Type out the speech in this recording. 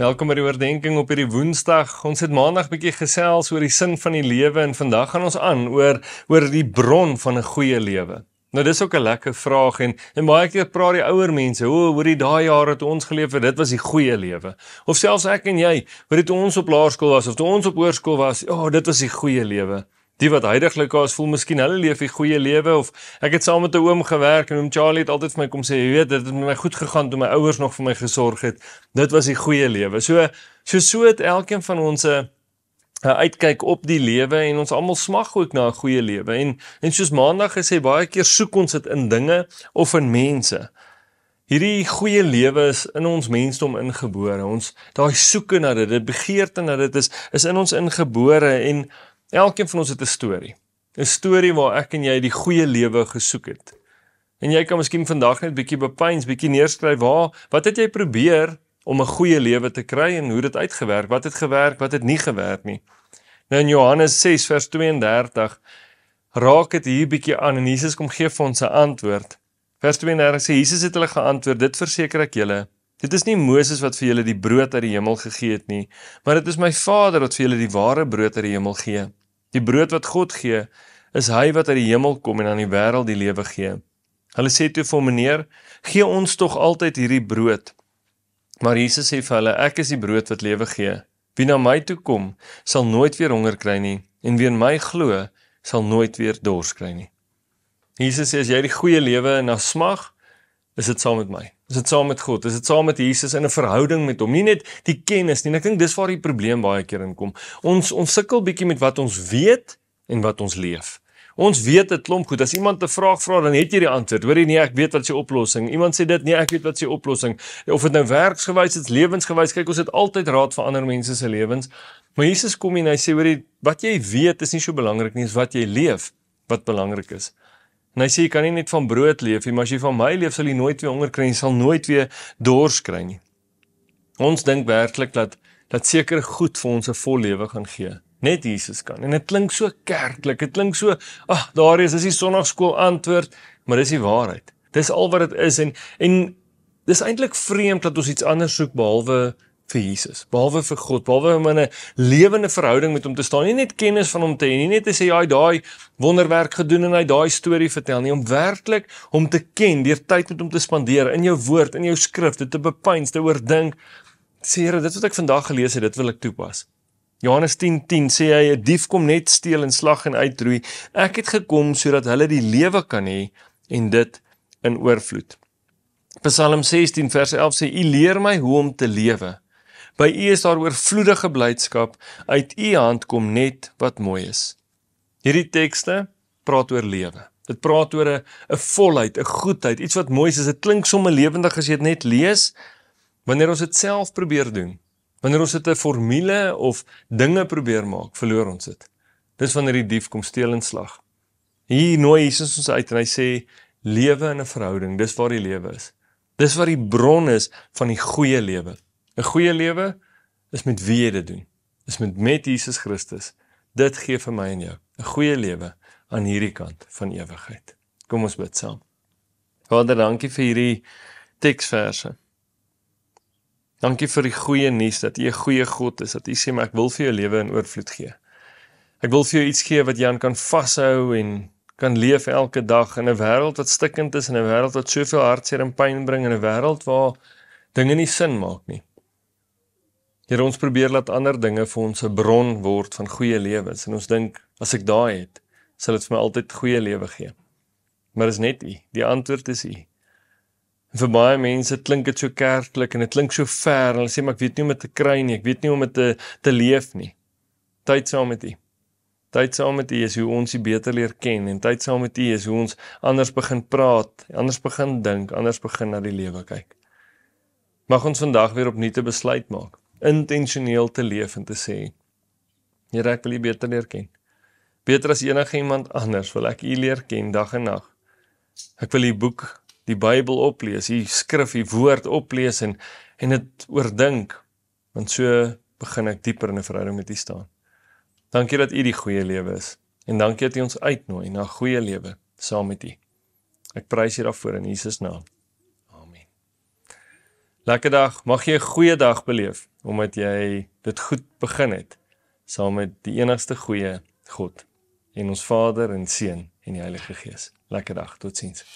Welkom by die oordeenking op hierdie Woensdag. Ons het Maandag bietjie gesels oor die sin van die lewe en vandag gaan ons aan oor oor die bron van 'n goeie lewe. Nou dis ook 'n lekker vraag en en baie keer praat die ouer mense, hoe hoe die daai jare het ons geleef, dit was die goeie lewe. Of selfs ek en jy, hoe dit ons op laerskool was of toe ons op hoërskool was, ja, oh, dit was die goeie lewe die wat heidaglikaas voel miskien hulle leef 'n goeie lewe of ek het saam met 'n oom gewerk en oom Charlie het altyd vir my kom sê jy weet dit het met my goed gegaan toe my ouers nog vir my gesorg het dit was 'n goeie lewe so so so het elkeen van ons 'n uitkyk op die lewe en ons almal smag ook na 'n goeie lewe en en soos maandag gesê baie keer soek ons dit in dinge of in mense Hierdie goeie lewe is in ons mensdom ingebore. Ons daai soeke na dit, die begeerte na dit is is in ons ingebore en Elkeen van ons het 'n storie. 'n Storie waar ek en jy die goeie lewe gesoek het. En jy kan miskien vandag net bietjie bepyns, bietjie neerskryf waar wat het jy probeer om 'n goeie lewe te kry en hoe dit uitgewerk, wat het gewerk, wat het nie gewerk nie. Nou in Johannes 6 vers 32 raak dit hier bietjie aan en Jesus kom gee vir ons 'n antwoord. Vers 32 sê Jesus het hulle geantwoord: "Dit verseker ek julle, dit is nie Moses wat vir julle die brood uit die hemel gegee het nie, maar dit is my Vader wat vir julle die ware brood uit die hemel gee." Die brood wat God gee, is hy wat uit die hemel kom en aan die wêreld die lewe gee. Hulle sê toe vir meneer, gee ons tog altyd hierdie brood. Maar Jesus sê vir hulle, ek is die brood wat lewe gee. Wie na my toe kom, sal nooit weer honger kry nie en wie in my glo, sal nooit weer dors kry nie. Jesus sê as jy die goeie lewe na smag, is dit saam met my. Is dit saam met God? Is dit saam met Jesus in 'n verhouding met hom? Nie net die kennis nie. Ek dink dis waar die probleem baie keer in kom. Ons ons sukkel bietjie met wat ons weet en wat ons leef. Ons weet 'n klomp goed. As iemand 'n vraag vra, dan het jy die antwoord. Hoorie nee, ek weet wat se oplossing. Iemand sê dit, nee, ek weet wat se oplossing. Of dit nou werksgewys is, lewensgewys, kyk ons het altyd raad vir ander mense se lewens. Maar Jesus kom en hy sê, hoorie, wat jy weet is nie so belangrik nie, is wat jy leef wat belangrik is. En hy sê jy kan nie net van brood leef nie, maar as jy van my leef sal jy nooit weer honger kry nie, sal nooit weer dors kry nie. Ons dink werklik dat dat seker goed vir ons 'n vol lewe gaan gee. Net Jesus kan. En dit klink so kerklik, dit klink so, ag, daar is is die sonnaarskool antwoord, maar dis die waarheid. Dis al wat dit is en en dis eintlik vreemd dat ons iets anders soek behalwe vir Jesus. Behalwe vir God, behalwe om 'n lewende verhouding met hom te staan, nie net kennis van hom te hê nie, net te sê ja, hy daai wonderwerk gedoen en hy daai storie vertel nie, om werklik hom te ken, deur tyd met hom te spandeer in jou woord, in jou skrifte te bepeins, te oordink. Sê Here, dit wat ek vandag gelees het, dit wil ek toepas. Johannes 10:10 10, sê hy 'n dief kom net steel en slag en uitroei. Ek het gekom sodat hulle die lewe kan hê en dit in oorvloed. Psalm 16 vers 11 sê: U leer my hoe om te lewe. By U is daar oorvloedige blydskap. Uit U hand kom net wat mooi is. Hierdie tekste praat oor lewe. Dit praat oor 'n 'n volheid, 'n goedheid, iets wat mooi is. Dit klink sommer lewendig as jy dit net lees. Wanneer ons dit self probeer doen, wanneer ons dit 'n formule of dinge probeer maak, verloor ons dit. Dis wanneer die dief kom steel en slag. Hier nooi Jesus ons uit en hy sê lewe in 'n verhouding, dis waar die lewe is. Dis waar die bron is van die goeie lewe. 'n goeie lewe is met wie jy dit doen. Is met met Jesus Christus. Dit gee vir my en jou 'n goeie lewe aan hierdie kant van ewigheid. Kom ons bid saam. Vader, dankie vir hierdie teksverse. Dankie vir die goeie nuus dat U 'n goeie God is, dat U sê maar ek wil vir jou lewe in oorvloed gee. Ek wil vir jou iets gee wat jy aan kan vashou en kan leef elke dag in 'n wêreld wat stikkend is en 'n wêreld wat soveel hartseer en pyn bring en 'n wêreld waar dinge nie sin maak nie. Here ons probeer laat ander dinge vir ons 'n bron word van goeie lewens en ons dink as ek daai het, sal dit vir my altyd goeie lewe gee. Maar is net U. Die antwoord is U. En vir baie mense klink dit so kerklik en dit klink so ver. Hulle sê maar ek weet nie hoe om dit te kry nie, ek weet nie hoe om dit te te leef nie. Tyd saam met U. Tyd saam met U is hoe ons U beter leer ken en tyd saam met U is hoe ons anders begin praat, anders begin dink, anders begin na die lewe kyk. Mag ons vandag weer opnuut 'n besluit maak intentioneel te leef en te sê: Here, ek wil U beter leer ken. Beter as enige iemand anders wil ek U leer ken dag en nag. Ek wil U boek, die Bybel oplees, U skrif, U woord oplees en en dit oordink. Want so begin ek dieper in 'n die verhouding met U staan. Dankie dat U die goeie lewe is en dankie dat U ons uitnooi na goeie lewe saam met U. Ek prys U daarvoor in Jesus naam. Lekker dag. Mag jy 'n goeie dag beleef omdat jy dit goed begin het saam met die enigste goeie God en ons Vader en Seun en die Heilige Gees. Lekker dag. Totsiens.